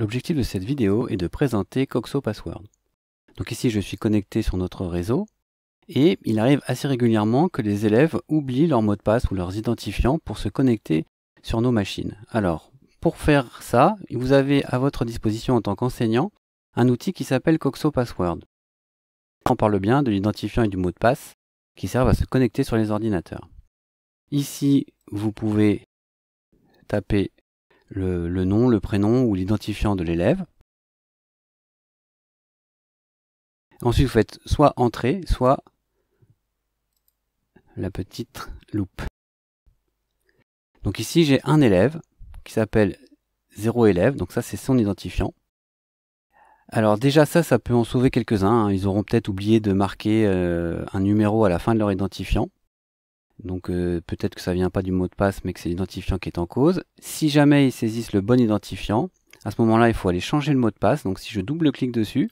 L'objectif de cette vidéo est de présenter Coxo Password. Donc ici, je suis connecté sur notre réseau et il arrive assez régulièrement que les élèves oublient leur mot de passe ou leurs identifiants pour se connecter sur nos machines. Alors, pour faire ça, vous avez à votre disposition en tant qu'enseignant un outil qui s'appelle Coxo Password. On parle bien de l'identifiant et du mot de passe qui servent à se connecter sur les ordinateurs. Ici, vous pouvez taper le, nom, le prénom ou l'identifiant de l'élève. Ensuite, vous faites soit entrée, soit la petite loupe. Donc ici, j'ai un élève qui s'appelle 0 élève, donc ça c'est son identifiant. Alors déjà ça, ça peut en sauver quelques-uns. Hein. Ils auront peut-être oublié de marquer euh, un numéro à la fin de leur identifiant. Donc euh, peut-être que ça vient pas du mot de passe, mais que c'est l'identifiant qui est en cause. Si jamais ils saisissent le bon identifiant, à ce moment-là, il faut aller changer le mot de passe. Donc si je double-clique dessus,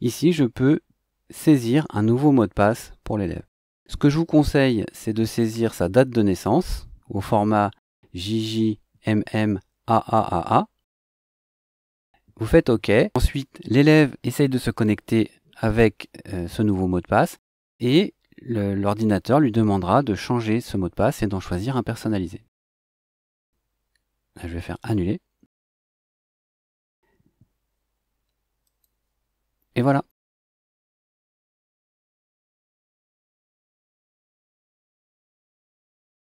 ici, je peux saisir un nouveau mot de passe pour l'élève. Ce que je vous conseille, c'est de saisir sa date de naissance au format JJMMAAAA. Vous faites OK. Ensuite, l'élève essaye de se connecter avec euh, ce nouveau mot de passe et l'ordinateur lui demandera de changer ce mot de passe et d'en choisir un personnalisé. je vais faire annuler. Et voilà.